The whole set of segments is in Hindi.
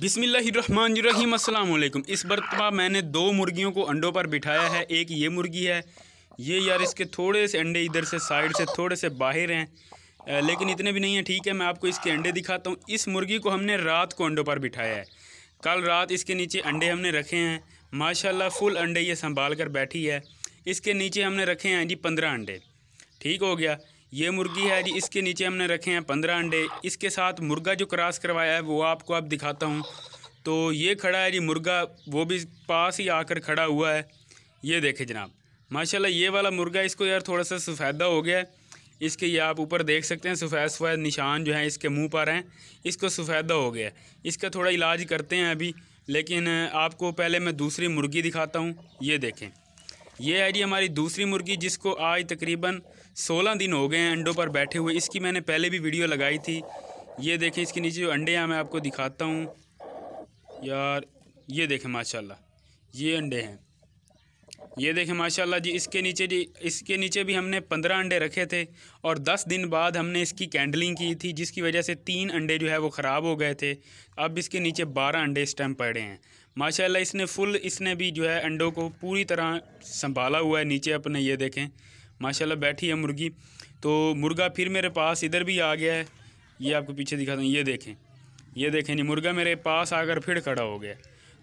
बिसमीम इस बरतबा मैंने दो मुर्गियों को अंडों पर बिठाया है एक ये मुर्गी है ये यार इसके थोड़े से अंडे इधर से साइड से थोड़े से बाहर हैं लेकिन इतने भी नहीं हैं ठीक है मैं आपको इसके अंडे दिखाता हूँ इस मुर्गी को हमने रात को अंडों पर बिठाया है कल रात इसके नीचे अंडे हमने रखे हैं माशाल्लाह फुल अंडे ये संभाल कर बैठी है इसके नीचे हमने रखे हैं हाँ जी पंद्रह अंडे ठीक हो गया ये मुर्गी है जी इसके नीचे हमने रखे हैं पंद्रह अंडे इसके साथ मुर्गा जो क्रॉस करवाया है वो आपको अब दिखाता हूँ तो ये खड़ा है जी मुर्गा वो भी पास ही आकर खड़ा हुआ है ये देखे जनाब माशाल्लाह ये वाला मुर्गा इसको यार थोड़ा सा सफ़ेदा हो गया है इसके ये आप ऊपर देख सकते हैं सफ़ेद सफ़ेद निशान जो हैं इसके मुंह पर हैं इसको सफ़ेदा हो गया इसका थोड़ा इलाज करते हैं अभी लेकिन आपको पहले मैं दूसरी मुर्गी दिखाता हूँ ये देखें ये है जी हमारी दूसरी मुर्गी जिसको आज तकरीबन 16 दिन हो गए हैं अंडों पर बैठे हुए इसकी मैंने पहले भी वीडियो लगाई थी ये देखें इसके नीचे जो अंडे हैं मैं आपको दिखाता हूँ यार ये देखें माशाल्लाह ये अंडे हैं ये देखें माशाल्लाह जी इसके नीचे जी इसके नीचे भी हमने पंद्रह अंडे रखे थे और दस दिन बाद हमने इसकी कैंडलिंग की थी जिसकी वजह से तीन अंडे जो है वो ख़राब हो गए थे अब इसके नीचे बारह अंडे इस टाइम पड़े हैं माशाल्लाह इसने फुल इसने भी जो है अंडों को पूरी तरह संभाला हुआ है नीचे अपने ये देखें माशाल्लाह बैठी है मुर्गी तो मुर्गा फिर मेरे पास इधर भी आ गया है ये आपको पीछे दिखाता हूँ ये देखें ये देखें जी मुर्गा मेरे पास आकर फिर खड़ा हो गया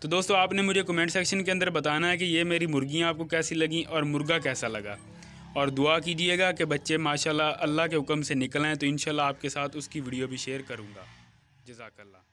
तो दोस्तों आपने मुझे कमेंट सेक्शन के अंदर बताना है कि ये मेरी मुर्गियाँ आपको कैसी लगी और मुर्गा कैसा लगा और दुआ कीजिएगा कि बच्चे माशाल्लाह अल्लाह के हुक्म से निकलें तो इनशाला आपके साथ उसकी वीडियो भी शेयर करूँगा जजाकल्ला